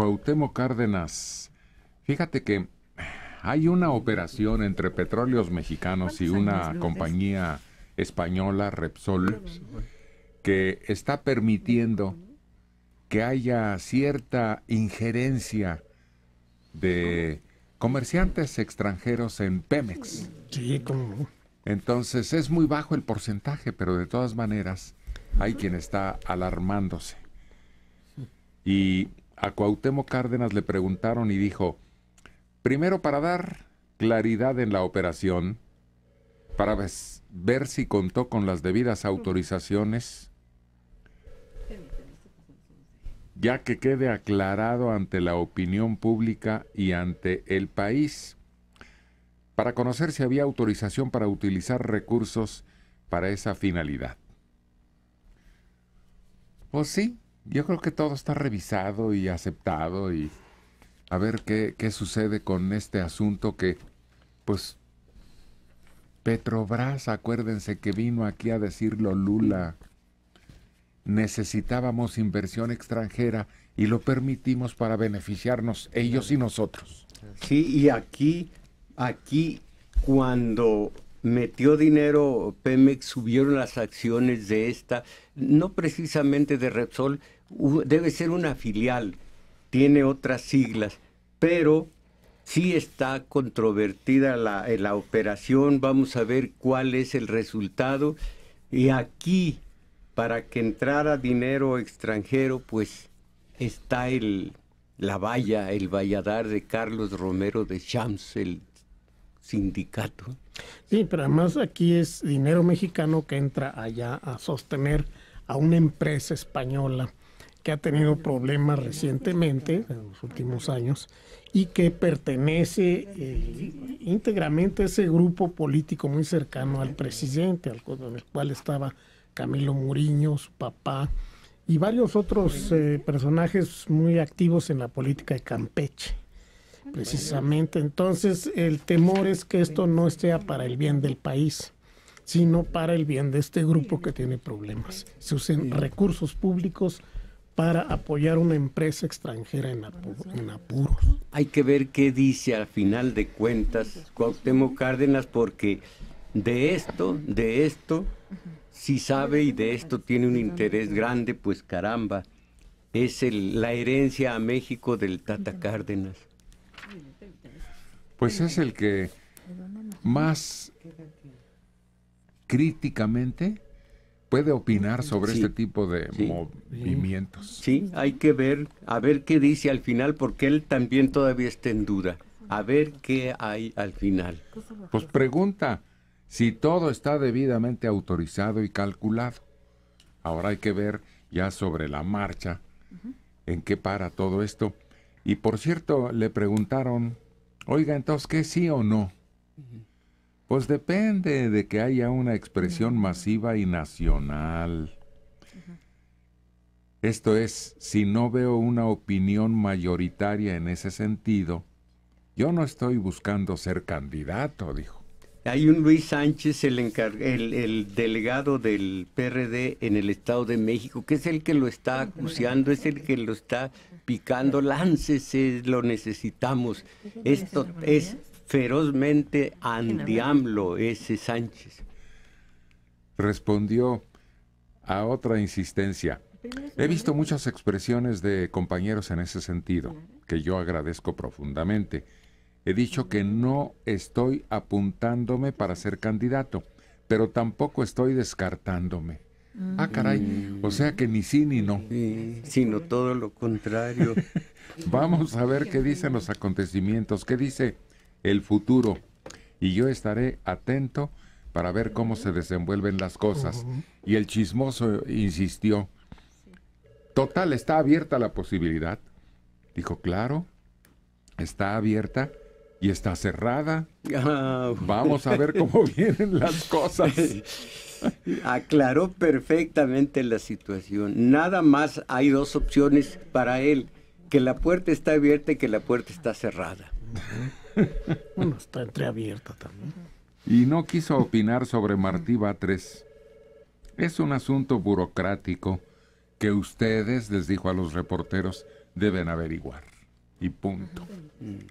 Cuauhtémoc Cárdenas. Fíjate que hay una operación entre Petróleos Mexicanos y una compañía española, Repsol, que está permitiendo que haya cierta injerencia de comerciantes extranjeros en Pemex. Sí, Entonces es muy bajo el porcentaje, pero de todas maneras hay quien está alarmándose. Y a Cuauhtémoc Cárdenas le preguntaron y dijo, primero para dar claridad en la operación, para ver si contó con las debidas autorizaciones, ya que quede aclarado ante la opinión pública y ante el país, para conocer si había autorización para utilizar recursos para esa finalidad. ¿O pues sí, yo creo que todo está revisado y aceptado y a ver qué, sucede con este asunto que, pues, Petrobras, acuérdense que vino aquí a decirlo Lula, necesitábamos inversión extranjera y lo permitimos para beneficiarnos ellos y nosotros. Sí, y aquí, aquí cuando metió dinero Pemex, subieron las acciones de esta, no precisamente de Repsol, debe ser una filial, tiene otras siglas, pero sí está controvertida eh, la, operación, vamos a ver cuál es el resultado. Y aquí, para que entrara dinero extranjero, pues está el, la valla, el valladar de Carlos Romero de Champs, el sindicato. Sí, pero además aquí es dinero mexicano que entra allá a sostener a una empresa española que ha tenido problemas recientemente, en los últimos años, y que pertenece eh, íntegramente a ese grupo político muy cercano al presidente, al, cual estaba Camilo Muriño, su papá, y varios otros eh, personajes muy activos en la política de Campeche. Precisamente, entonces el temor es que esto no sea para el bien del país, sino para el bien de este grupo que tiene problemas. Se usen recursos públicos para apoyar una empresa extranjera en, apuros. Hay que ver qué dice al final de cuentas Cuauhtémoc Cárdenas porque de esto, de esto, si sabe y de esto tiene un interés grande, pues caramba, es la herencia a México del Tata Cárdenas. Pues es el que más críticamente puede opinar sobre este tipo de movimientos. Sí, hay que ver, a ver qué dice al final, porque él también todavía está en duda. A ver qué hay al final. Pues pregunta si todo está debidamente autorizado y calculado. Ahora hay que ver ya sobre la marcha en qué para todo esto. Y por cierto, le preguntaron, oiga, entonces, ¿qué sí o no? Pues depende de que haya una expresión masiva y nacional. Esto es, si no veo una opinión mayoritaria en ese sentido, yo no estoy buscando ser candidato, dijo. Hay un Luis Sánchez, el, delegado del PRD en el Estado de México, que es el que lo está acuciando, es el que lo está picando. Láncese, lo necesitamos. Esto es ferozmente andiamlo ese Sánchez. Respondió a otra insistencia. He visto muchas expresiones de compañeros en ese sentido, que yo agradezco profundamente He dicho que no estoy apuntándome para ser candidato, pero tampoco estoy descartándome. Ah, mm. caray. O sea que ni sí ni no. sino todo lo contrario. Vamos a ver qué dicen los acontecimientos, qué dice el futuro. Y yo estaré atento para ver cómo se desenvuelven las cosas. Y el chismoso insistió. Total, está abierta la posibilidad. Dijo, claro, está abierta y está cerrada. Ah, Vamos a ver cómo vienen las cosas. Aclaró perfectamente la situación. Nada más hay dos opciones para él, que la puerta está abierta y que la puerta está cerrada. bueno, está entreabierta también. Y no quiso opinar sobre Martí Batres. Es un asunto burocrático que ustedes, les dijo a los reporteros, deben averiguar. Y punto. Mm.